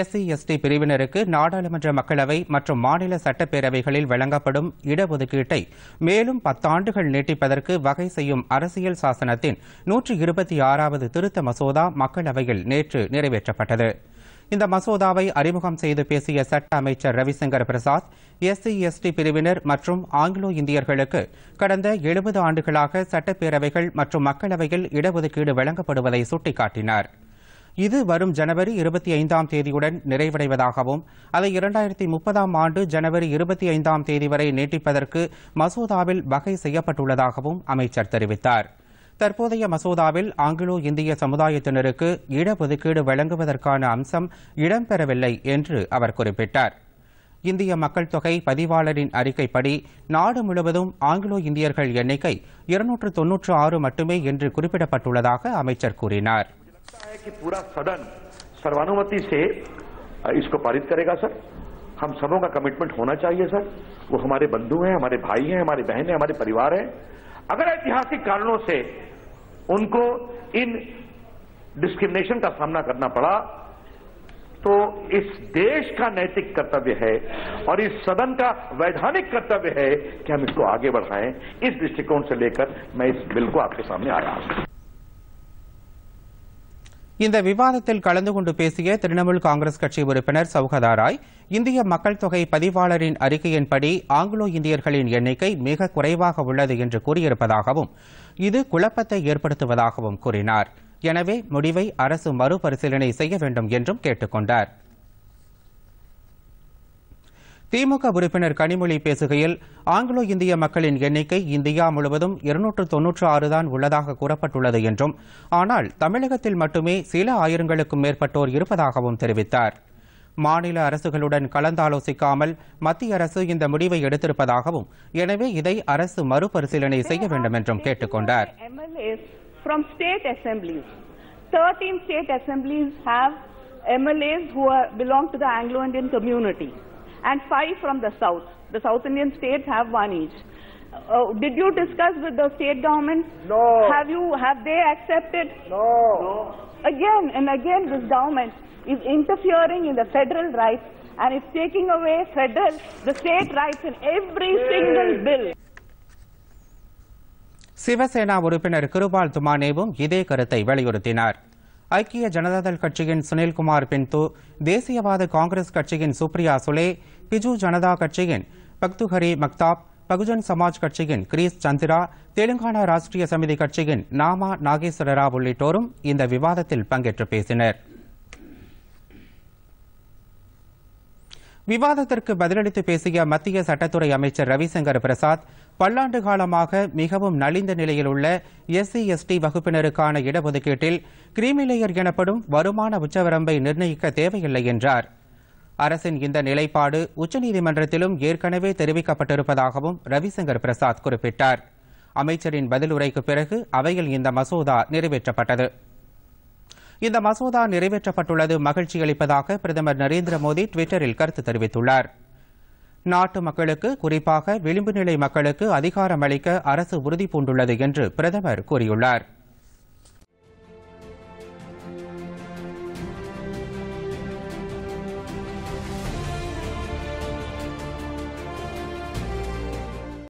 SC ST பிரிவினருக்கு நாடாளுமன்ற மக்களவை மற்றும் மாநில சட்டப்பேரவைகளில் வழங்கப்படும் இடஒதுக்கீட்டை மேலும் பத்தாண்டுகள் நீட்டிப்பதற்கு வகை செய்யும் அரசியல் சாசனத்தின் நூற்று இருபத்தி ஆறாவது திருத்த மசோதா மக்களவையில் நேற்று நிறைவேற்றப்பட்டது இந்த மசோதாவை அறிமுகம் செய்து பேசிய சட்ட அமைச்சர் ரவிசங்கர் பிரசாத் எஸ்சி எஸ்டி பிரிவினர் மற்றும் ஆங்கிலோ இந்தியர்களுக்கு கடந்த எழுபது ஆண்டுகளாக சட்டப்பேரவைகள் மற்றும் மக்களவையில் இடஒதுக்கீடு வழங்கப்படுவதை சுட்டிக்காட்டினாா் இது வரும் ஜனவரி இருபத்தி ஐந்தாம் தேதியுடன் நிறைவடைவதாகவும் அதை இரண்டாயிரத்தி முப்பதாம் ஆண்டு ஜனவரி இருபத்தி ஐந்தாம் தேதி வரை நீட்டிப்பதற்கு மசோதாவில் வகை செய்யப்பட்டுள்ளதாகவும் அமைச்சர் தெரிவித்தார் தற்போதைய மசோதாவில் ஆங்கிலோ இந்திய சமுதாயத்தினருக்கு இடஒதுக்கீடு வழங்குவதற்கான அம்சம் இடம்பெறவில்லை என்று அவர் குறிப்பிட்டார் இந்திய மக்கள் தொகை பதிவாளரின் அறிக்கைப்படி நாடு முழுவதும் ஆங்கிலோ இந்தியர்கள் எண்ணிக்கை இருநூற்று தொன்னூற்று ஆறு மட்டுமே என்று குறிப்பிடப்பட்டுள்ளதாக அமைச்சர் கூறினாா் कि पूरा सदन सर्वानुमति से इसको पारित करेगा सर हम सबों का कमिटमेंट होना चाहिए सर वो हमारे बंधु हैं हमारे भाई हैं हमारे बहन हैं हमारे परिवार हैं अगर ऐतिहासिक कारणों से उनको इन डिस्क्रिमिनेशन का सामना करना पड़ा तो इस देश का नैतिक कर्तव्य है और इस सदन का वैधानिक कर्तव्य है कि हम इसको आगे बढ़ाएं इस दृष्टिकोण से लेकर मैं इस बिल को आपके सामने आया हूं இந்த விவாதத்தில் கலந்து கொண்டு பேசிய திரிணாமுல் காங்கிரஸ் கட்சி உறுப்பினர் ராய் இந்திய மக்கள் தொகை பதிவாளரின் அறிக்கையின்படி ஆங்கிலோ இந்தியர்களின் எண்ணிக்கை மிக குறைவாக உள்ளது என்று கூறியிருப்பதாகவும் இது குழப்பத்தை ஏற்படுத்துவதாகவும் கூறினார் எனவே முடிவை அரசு மறுபரிசீலனை செய்ய வேண்டும் என்றும் கேட்டுக் கொண்டாா் திமுக உறுப்பினர் கனிமொழி பேசுகையில் ஆங்கிலோ இந்திய மக்களின் எண்ணிக்கை இந்தியா முழுவதும் இருநூற்று தொன்னூற்று ஆறுதான் உள்ளதாக கூறப்பட்டுள்ளது என்றும் ஆனால் தமிழகத்தில் மட்டுமே சில ஆயிரங்களுக்கும் மேற்பட்டோர் இருப்பதாகவும் தெரிவித்தார் மாநில அரசுகளுடன் கலந்தாலோசிக்காமல் மத்திய அரசு இந்த முடிவை எடுத்திருப்பதாகவும் எனவே இதை அரசு மறுபரிசீலனை செய்ய வேண்டும் என்றும் கேட்டுக் கொண்டார் Thirteen state assemblies have MLAs who are, belong to the Anglo-Indian community. and five from the south. The South Indian states have one each. Uh, did you discuss with the state government? No. Have you, have they accepted? No. no. Again and again this government is interfering in the federal rights and is taking away federal, the state rights in every single bill. Shiv Sena உறுப்பினர் கிருபால் துமானேவும் இதே கருத்தை வலியுறுத்தினார் ஐக்கிய ஜனதாதள் கட்சியின் சுனில்குமார் பிந்து தேசியவாத காங்கிரஸ் கட்சியின் சுப்ரியா சுலே பிஜு ஜனதா கட்சியின் பக்துஹரி மக்தாப் பகுஜன் சமாஜ் கட்சியின் கிரீஸ் சந்திரா தெலுங்கானா ராஷ்டிரிய சமிதி கட்சியின் நாமா நாகேஸ்வர ராவ் உள்ளிட்டோரும் இந்த விவாதத்தில் பங்கேற்று பேசினா் விவாதத்திற்கு பதிலளித்து பேசிய மத்திய சட்டத்துறை அமைச்சர் ரவிசங்கர் பிரசாத் பல்லாண்டு காலமாக மிகவும் நலிந்த நிலையில் உள்ள எஸ்சி எஸ்டி வகுப்பினருக்கான இடஒதுக்கீட்டில் கிரீமிலேயர் எனப்படும் வருமான உச்சவரம்பை நிர்ணயிக்க தேவையில்லை என்றார் அரசின் இந்த நிலைப்பாடு உச்சநீதிமன்றத்திலும் ஏற்கனவே தெரிவிக்கப்பட்டிருப்பதாகவும் ரவிசங்கர் பிரசாத் குறிப்பிட்டார் அமைச்சரின் பதிலுரைக்கு பிறகு அவையில் இந்த மசோதா நிறைவேற்றப்பட்டது இந்த மசோதா நிறைவேற்றப்பட்டுள்ளது மகிழ்ச்சி அளிப்பதாக பிரதமர் நரேந்திர மோடி டுவிட்டரில் கருத்து தெரிவித்துள்ளார் நாட்டு மக்களுக்கு குறிப்பாக விளிம்பு நிலை மக்களுக்கு அதிகாரம் அளிக்க அரசு உறுதி பூண்டுள்ளது என்று பிரதமர் கூறியுள்ளார்